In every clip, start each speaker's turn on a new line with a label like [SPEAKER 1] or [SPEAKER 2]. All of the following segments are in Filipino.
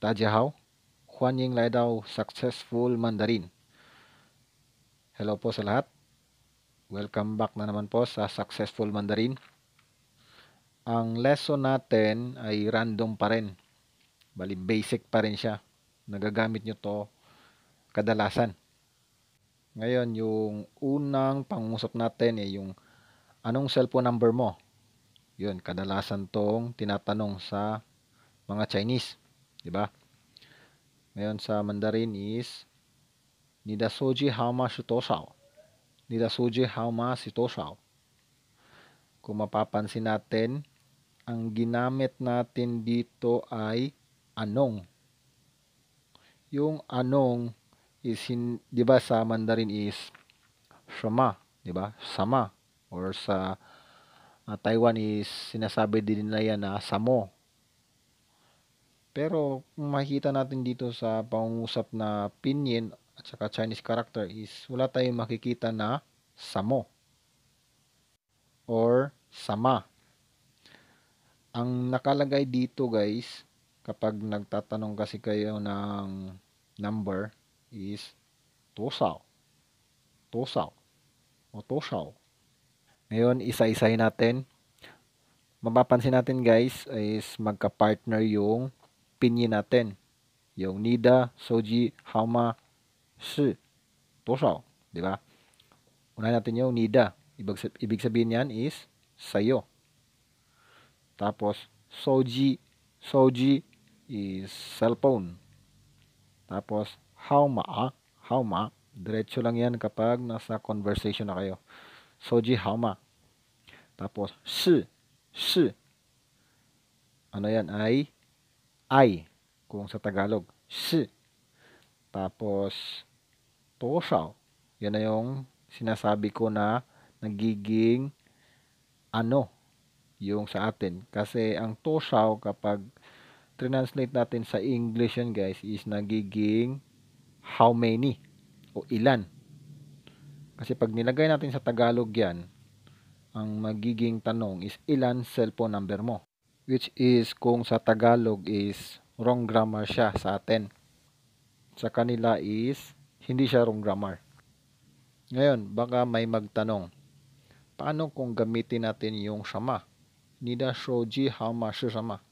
[SPEAKER 1] 大家好，欢迎来到 Successful Mandarin. Hello po sa lahat. Welcome back na naman po sa Successful Mandarin. Ang lesson natin ay random pa rin. Bali basic pa rin siya. Nagagamit nyo to kadalasan. Ngayon, yung unang pangusap natin ay eh, yung anong cellphone number mo? Yun, kadalasan tong tinatanong sa mga Chinese 'Di ba? Ngayon sa Mandarin is Nida soji hama shitoshao. Nida soji hama shitoshao. Kung mapapansin natin, ang ginamit natin dito ay anong. Yung anong is, in, di ba sa Mandarin is shama, di ba? Sama. Or sa uh, Taiwan is sinasabi din nila yan na samo pero makikita natin dito sa pangungusap na pinyin at saka Chinese character is wala tayong makikita na samo or sama. Ang nakalagay dito guys, kapag nagtatanong kasi kayo ng number is tosaw. Tosaw. O tosaw. Ngayon, isa-isay natin. Mapapansin natin guys is magka-partner yung pinyin natin. Yung nida, soji, hama, si, tosao. Di ba? Unahin natin yung nida. Ibig, ibig sabihin yan is sayo. Tapos, soji. Soji is cellphone. Tapos, hauma. Ah, hauma. Diretso lang yan kapag nasa conversation na kayo. Soji hauma. Tapos, si. Si. Ano yan ay ay kung sa Tagalog, si. Tapos, toshaw. Yan na yung sinasabi ko na nagiging ano yung sa atin. Kasi ang toshaw kapag translate natin sa English yan guys is nagiging how many o ilan. Kasi pag nilagay natin sa Tagalog yan, ang magiging tanong is ilan cellphone number mo which is kung sa Tagalog is wrong grammar siya sa atin. Sa kanila is hindi siya wrong grammar. Ngayon, baka may magtanong, paano kung gamitin natin yung sama? Nida shoji hama sama.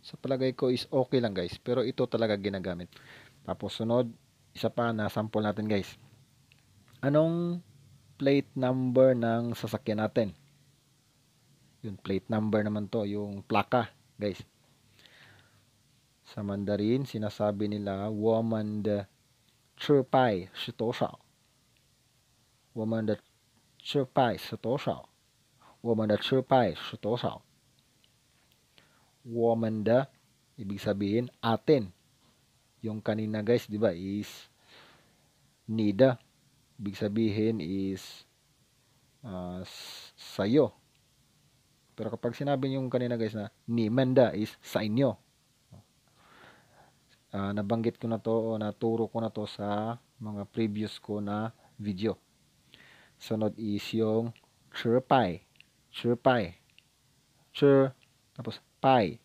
[SPEAKER 1] Sa palagay ko is okay lang guys, pero ito talaga ginagamit. Tapos sunod, isa pa na sample natin guys. Anong plate number ng sasakyan natin? Yun, plate number naman to, yung plaka, guys. Sa Mandarin, sinasabi nila, woman the chupai shi to shao. Woman the chupai shi to shao. Woman the chupai shi to shao. Woman the, ibig sabihin, atin. Yung kanina guys, di ba, is nida. Ibig sabihin is uh, sayo pero kapag sinabi yung kanina guys na ni manda is sa inyo. Uh, nabanggit ko na to o naturo ko na to sa mga previous ko na video. Sunod is yung chirpay. Chirpay. Chir, tapos pay.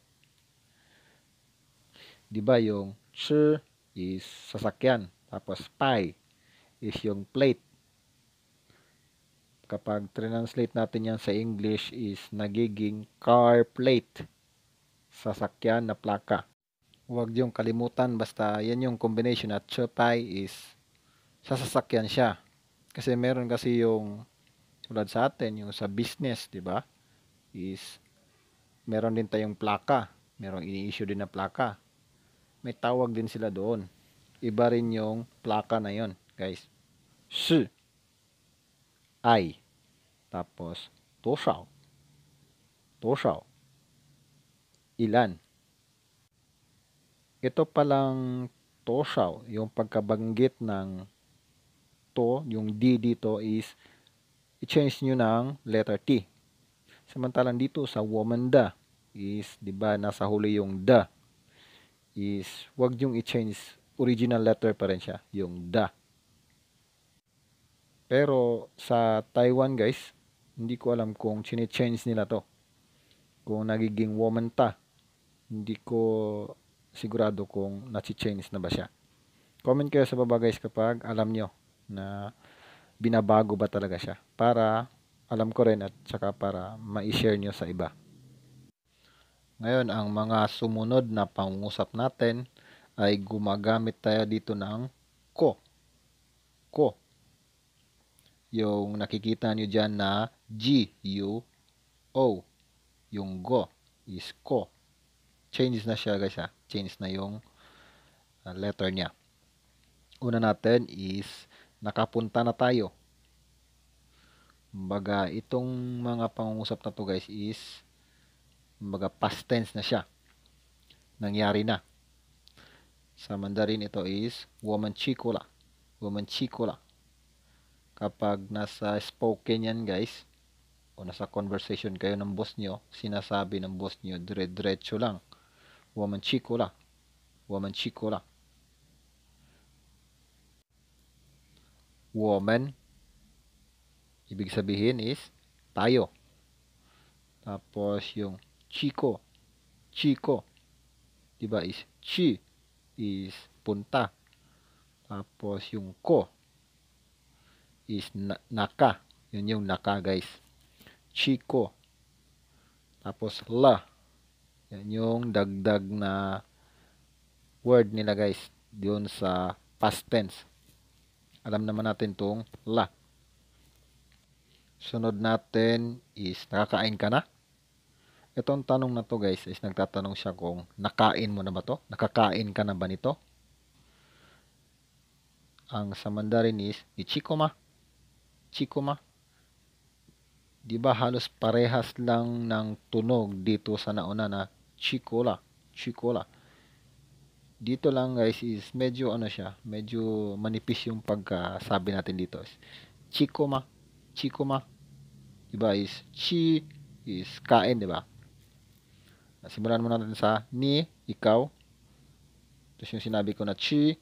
[SPEAKER 1] Diba yung chir is sasakyan. Tapos pie is yung plate kapag translate natin yan sa English is nagiging car plate sasakyan na plaka huwag yung kalimutan basta yan yung combination at Shopee is sa sasakyan siya kasi meron kasi yung tulad sa atin yung sa business di ba is meron din tayong plaka merong ini-issue din na plaka may tawag din sila doon iba rin yung plaka na yon guys S I tapos, to shao. Ilan. Ito palang to shao, yung pagkabanggit ng to, yung D dito is i-change nyo ng letter T. Samantalang dito sa woman da is, di ba, nasa huli yung da is wag yung i-change original letter pa rin siya, yung da. Pero sa Taiwan guys, hindi ko alam kung chine-change nila to. Kung nagiging woman ta. Hindi ko sigurado kung na-change na ba siya. Comment kayo sa baba guys kapag alam nyo na binabago ba talaga siya. Para alam ko rin at saka para ma-share nyo sa iba. Ngayon, ang mga sumunod na pangusap natin ay gumagamit tayo dito ng ko. Ko yung nakikita nyo dyan na G-U-O. Yung go is ko. Change na siya guys ha. Change na yung ah, letter niya. Una natin is nakapunta na tayo. Baga, itong mga pangungusap na to guys is baga past tense na siya. Nangyari na. Sa Mandarin ito is woman chikula. Woman chikula kapag nasa spoken yan guys o nasa conversation kayo ng boss nyo sinasabi ng boss nyo dire-diretso lang woman chico la woman chico la woman ibig sabihin is tayo tapos yung chico chico diba is chi is punta tapos yung ko is na naka. Yun yung naka, guys. Chico. Tapos la. Yan yung dagdag na word nila, guys. Doon sa past tense. Alam naman natin tong la. Sunod natin is nakakain ka na? Itong tanong na to guys is nagtatanong siya kung nakain mo na ba to? Nakakain ka na ba nito? Ang sa Mandarin is, Ichiko ma. Chico ma. 'Di ba halos parehas lang ng tunog dito sa nauna na Chicola, Chicola. Dito lang guys is medyo ano siya, medyo manipis yung pagkasabi natin dito. Is Chico ma, Chico ma. 'Di ba is chi is kain, 'di ba? Simulan muna natin sa ni, ikaw. Tapos yung sinabi ko na chi,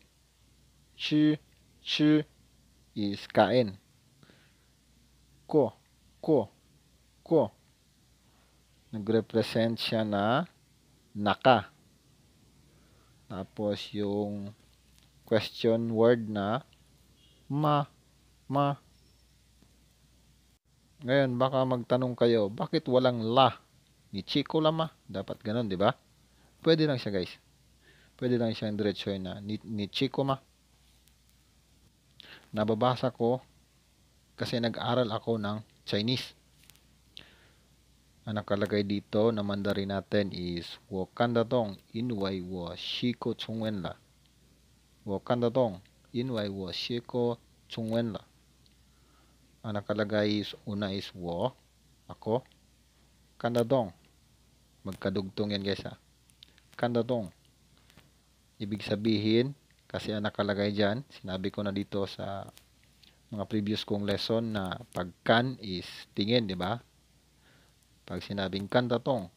[SPEAKER 1] chi, chi is kain ko, ko, ko. Nagrepresent siya na naka. Tapos yung question word na ma, ma. Ngayon, baka magtanong kayo, bakit walang la? Ni Chico Lama. Dapat ganun, di ba? Pwede lang siya, guys. Pwede lang siya siyang diretsoy na ni, ni Chico Ma. Nababasa ko kasi nag-aral ako ng Chinese. Ang nakalagay dito na Mandarin natin is Wakanda tong inway wo shiko chungwen la. Wakanda tong inway wo shiko chungwen la. Ang nakalagay is una is wo ako kanda dong. magkadugtong yan guys ha. Kanda dong. ibig sabihin kasi ang nakalagay dyan sinabi ko na dito sa mga previous kong lesson na pag can is tingin, di ba? Pag sinabing kan tatong,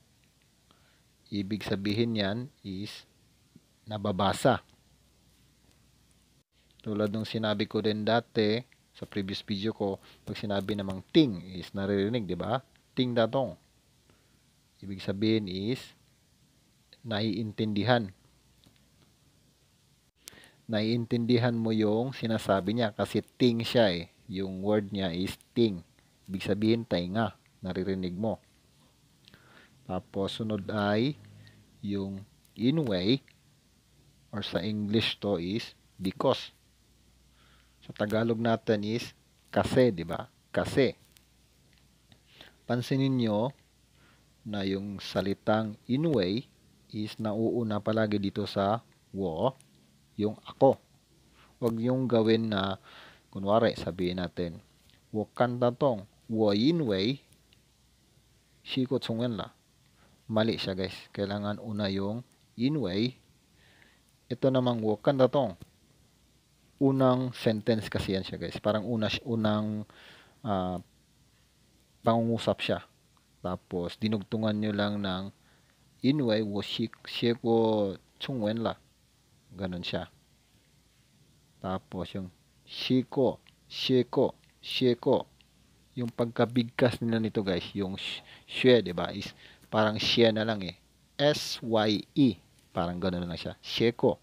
[SPEAKER 1] ibig sabihin yan is nababasa. Tulad nung sinabi ko din dati sa previous video ko, pag sinabi namang ting is naririnig, di ba? Ting datong. Ibig sabihin is naiintindihan naiintindihan mo yung sinasabi niya kasi ting siya eh. Yung word niya is ting. Ibig sabihin tainga, naririnig mo. Tapos sunod ay yung in way or sa English to is because. Sa Tagalog natin is kasi, di ba? Kasi. Pansinin niyo na yung salitang in way is nauuna palagi dito sa wo yung ako. Huwag yung gawin na, kunwari, sabihin natin, wakanda tong, wayinway, shiko tsungan la. Mali siya guys. Kailangan una yung in inway. Ito namang wakanda tong. Unang sentence kasi yan siya guys. Parang una, unang uh, pangungusap siya. Tapos, dinugtungan nyo lang ng inway wo shiko tsungan la Ganon siya. Tapos yung shiko, shiko, shiko. Yung pagkabigkas nila nito guys, yung shue, di ba? Is parang shie na lang eh. S-Y-E. Parang ganun na lang siya. Sheko.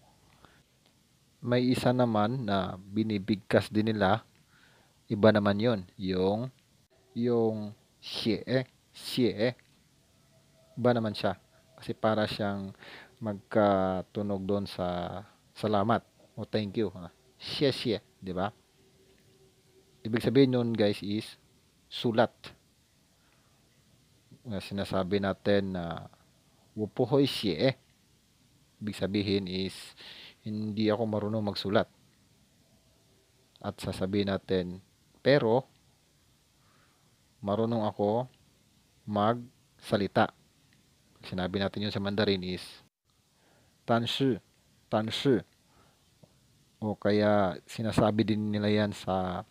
[SPEAKER 1] May isa naman na binibigkas din nila. Iba naman yon Yung, yung shie, shie. Iba naman siya. Kasi para siyang magkatunog doon sa salamat o thank you. Ha? Siya siya, di ba? Ibig sabihin noon guys is sulat. Na sinasabi natin na wupohoy siya eh. Ibig sabihin is hindi ako marunong magsulat. At sasabihin natin, pero marunong ako magsalita. Sinabi natin yun sa Mandarin is 但是但是 o kaya sinasabi din nila yan sa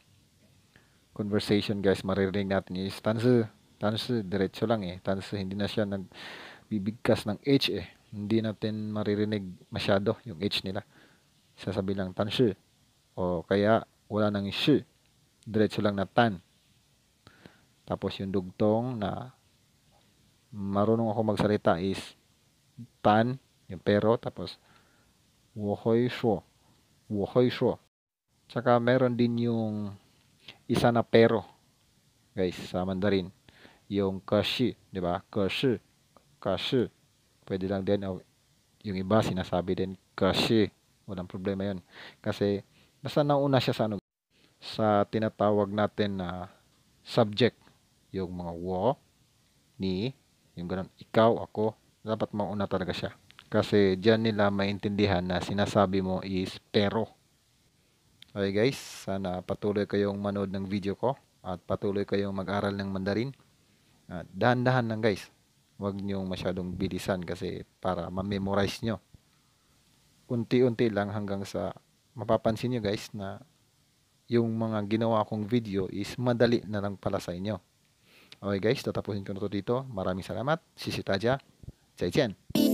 [SPEAKER 1] conversation guys maririnig natin is tanse tanse diretso lang eh tanse hindi na siya nagbibigkas ng H eh hindi natin maririnig masyado yung H nila sasabi lang tanse o kaya wala nang sh diretso lang na tan tapos yung dugtong na marunong ako magsalita is tan yung pero, tapos Wohoy Shuo. Wohoy Shuo. Tsaka meron din yung isa na pero. Guys, sa Mandarin. Yung kashi, di ba? Kashi. Kashi. Pwede lang din. Oh, yung iba sinasabi din kashi. Walang problema yon Kasi nasa nauna siya sa ano sa tinatawag natin na subject yung mga wo ni yung ganun ikaw ako dapat mauna talaga siya kasi dyan nila maintindihan na sinasabi mo is pero. Okay guys, sana patuloy kayong manood ng video ko at patuloy kayong mag-aral ng Mandarin. At dahan-dahan lang guys. Huwag niyong masyadong bilisan kasi para ma-memorize nyo. Unti-unti lang hanggang sa mapapansin nyo guys na yung mga ginawa kong video is madali na lang pala sa inyo. Okay guys, tatapusin ko na to dito. Maraming salamat. Sisitaja. Zaijian.